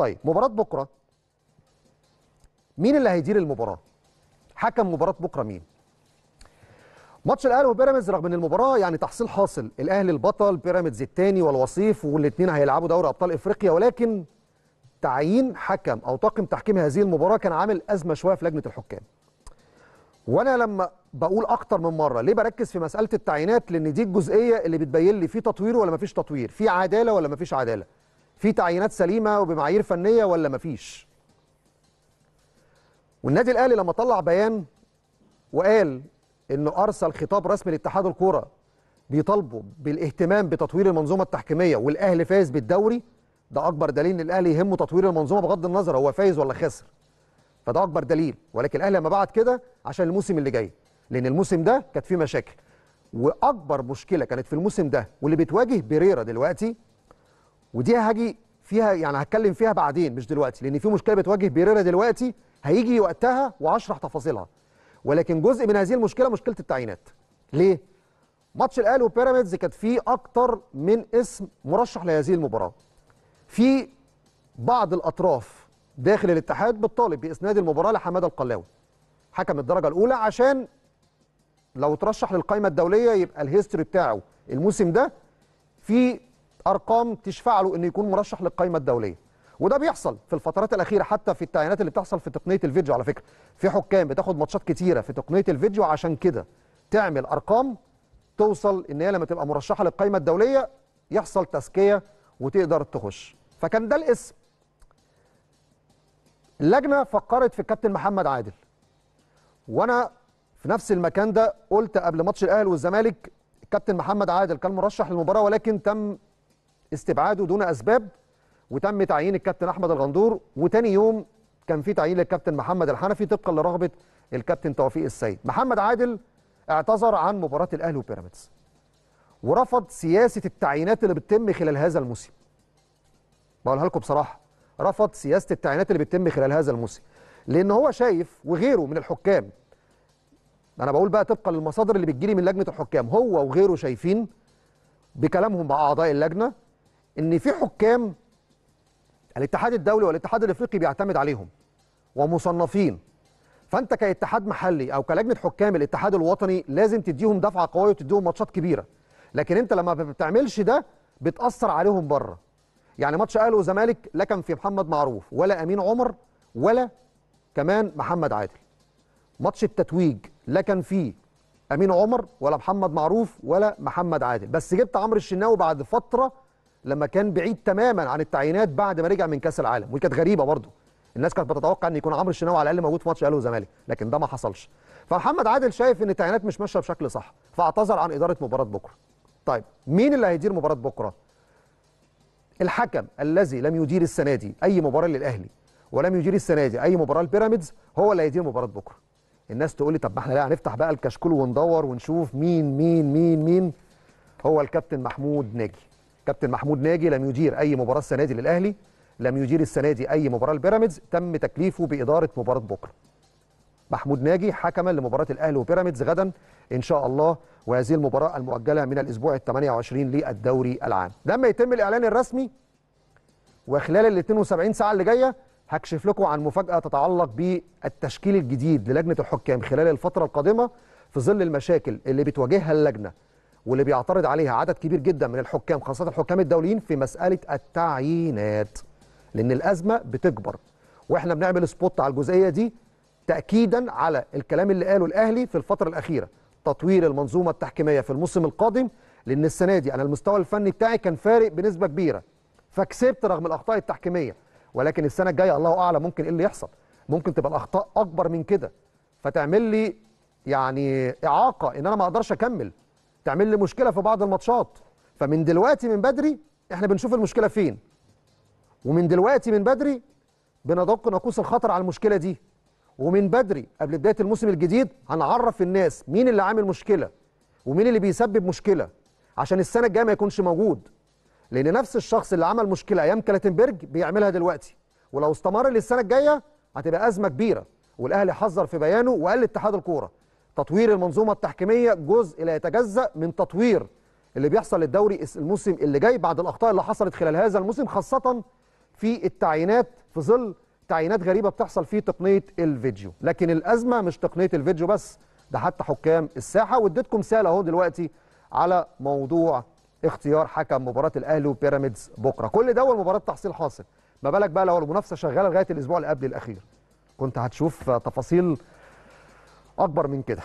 طيب مباراة بكرة مين اللي هيدير المباراة؟ حكم مباراة بكرة مين؟ ماتش الاهلي وبيراميدز رغم ان المباراه يعني تحصيل حاصل الاهلي البطل بيراميدز الثاني والوصيف والاثنين هيلعبوا دوري ابطال افريقيا ولكن تعيين حكم او طاقم تحكيم هذه المباراه كان عامل ازمه شويه في لجنه الحكام وانا لما بقول اكتر من مره ليه بركز في مساله التعيينات لان دي الجزئيه اللي بتبين لي في تطوير ولا مفيش تطوير في عداله ولا مفيش عداله في تعيينات سليمه وبمعايير فنيه ولا مفيش والنادي الاهلي لما طلع بيان وقال انه ارسل خطاب رسمي لاتحاد الكوره بيطالبوا بالاهتمام بتطوير المنظومه التحكيميه والاهلي فايز بالدوري ده اكبر دليل ان الاهلي يهمه تطوير المنظومه بغض النظر هو فايز ولا خسر فده اكبر دليل ولكن الاهلي لما بعت كده عشان الموسم اللي جاي لان الموسم ده كانت فيه مشاكل واكبر مشكله كانت في الموسم ده واللي بتواجه بيريرا دلوقتي ودي هاجي فيها يعني هتكلم فيها بعدين مش دلوقتي لان في مشكله بتواجه بيريرا دلوقتي هيجي وقتها وهشرح تفاصيلها ولكن جزء من هذه المشكله مشكله التعيينات ليه ماتش الاهلي وبيراميدز كانت فيه اكتر من اسم مرشح لهذه المباراه في بعض الاطراف داخل الاتحاد بتطالب باسناد المباراه لحماده القلاوي حكم الدرجه الاولى عشان لو ترشح للقائمه الدوليه يبقى الهيستوري بتاعه الموسم ده في ارقام تشفع له انه يكون مرشح للقائمه الدوليه وده بيحصل في الفترات الاخيره حتى في التعيينات اللي بتحصل في تقنيه الفيديو على فكره في حكام بتاخد ماتشات كتيره في تقنيه الفيديو عشان كده تعمل ارقام توصل ان هي لما تبقى مرشحه للقائمه الدوليه يحصل تزكيه وتقدر تخش فكان ده الاسم اللجنه فكرت في الكابتن محمد عادل وانا في نفس المكان ده قلت قبل ماتش الاهلي والزمالك الكابتن محمد عادل كان مرشح للمباراه ولكن تم استبعاده دون اسباب وتم تعيين الكابتن احمد الغندور وتاني يوم كان في تعيين للكابتن محمد الحنفي طبقا لرغبه الكابتن توفيق السيد محمد عادل اعتذر عن مباراه الاهلي وبيراميدز ورفض سياسه التعيينات اللي بتتم خلال هذا الموسم بقولها لكم بصراحه رفض سياسه التعيينات اللي بتتم خلال هذا الموسم لان هو شايف وغيره من الحكام انا بقول بقى طبقا للمصادر اللي بتجيلي من لجنه الحكام هو وغيره شايفين بكلامهم مع اعضاء اللجنه ان في حكام الاتحاد الدولي والاتحاد الافريقي بيعتمد عليهم ومصنفين فانت كاتحاد محلي او كلجنه حكام الاتحاد الوطني لازم تديهم دفعه قويه وتديهم ماتشات كبيره لكن انت لما ما بتعملش ده بتاثر عليهم بره يعني ماتش اهلي وزمالك لا كان في محمد معروف ولا امين عمر ولا كمان محمد عادل ماتش التتويج لا كان فيه امين عمر ولا محمد معروف ولا محمد عادل بس جبت عمرو الشناوي بعد فتره لما كان بعيد تماما عن التعيينات بعد ما رجع من كاس العالم ودي كانت غريبه برضه الناس كانت بتتوقع ان يكون عمرو الشناوي على الاقل موجود في ماتش الاهلي والزمالك لكن ده ما حصلش فمحمد عادل شايف ان التعيينات مش ماشيه بشكل صح فاعتذر عن اداره مباراه بكره طيب مين اللي هيدير مباراه بكره الحكم الذي لم يدير السنه دي اي مباراه للاهلي ولم يدير السنه دي اي مباراه لبيراميدز هو اللي هيدير مباراه بكره الناس تقول لي طب ما احنا ليه هنفتح بقى الكشكول وندور ونشوف مين مين مين مين هو الكابتن محمود ناجي كابتن محمود ناجي لم يدير اي مباراه السنه دي للاهلي لم يدير السنه دي اي مباراه لبيراميدز تم تكليفه باداره مباراه بكره محمود ناجي حكما لمباراه الاهلي وبيراميدز غدا ان شاء الله وهذه المباراه المؤجله من الاسبوع ال 28 للدوري العام لما يتم الاعلان الرسمي وخلال ال 72 ساعه اللي جايه هكشف لكم عن مفاجاه تتعلق بالتشكيل الجديد للجنه الحكام خلال الفتره القادمه في ظل المشاكل اللي بتواجهها اللجنه واللي بيعترض عليها عدد كبير جدا من الحكام خاصة الحكام الدوليين في مسألة التعيينات لأن الأزمة بتكبر وإحنا بنعمل سبوت على الجزئية دي تأكيدا على الكلام اللي قاله الأهلي في الفترة الأخيرة تطوير المنظومة التحكيمية في الموسم القادم لأن السنة دي أنا المستوى الفني بتاعي كان فارق بنسبة كبيرة فكسبت رغم الأخطاء التحكيمية ولكن السنة الجاية الله أعلم ممكن إيه اللي يحصل ممكن تبقى الأخطاء أكبر من كده فتعمل لي يعني إعاقة إن أنا ما أقدرش أكمل تعمل لي مشكله في بعض الماتشات فمن دلوقتي من بدري احنا بنشوف المشكله فين ومن دلوقتي من بدري بندق ناقوس الخطر على المشكله دي ومن بدري قبل بدايه الموسم الجديد هنعرف الناس مين اللي عامل مشكله ومين اللي بيسبب مشكله عشان السنه الجايه ما يكونش موجود لان نفس الشخص اللي عمل مشكله ايام كلاتنبرج بيعملها دلوقتي ولو استمر للسنه الجايه هتبقى ازمه كبيره والاهلي حذر في بيانه وقال لاتحاد الكوره تطوير المنظومه التحكيميه جزء لا يتجزا من تطوير اللي بيحصل للدوري الموسم اللي جاي بعد الاخطاء اللي حصلت خلال هذا الموسم خاصه في التعيينات في ظل تعيينات غريبه بتحصل في تقنيه الفيديو لكن الازمه مش تقنيه الفيديو بس ده حتى حكام الساحه واديتكم سالة اهو دلوقتي على موضوع اختيار حكم مباراه الاهلي وبيراميدز بكره كل ده والمباراه تحصيل حاصل ما بالك بقى لو المنافسه شغاله لغايه الاسبوع اللي قبل الاخير كنت هتشوف تفاصيل اكبر من كده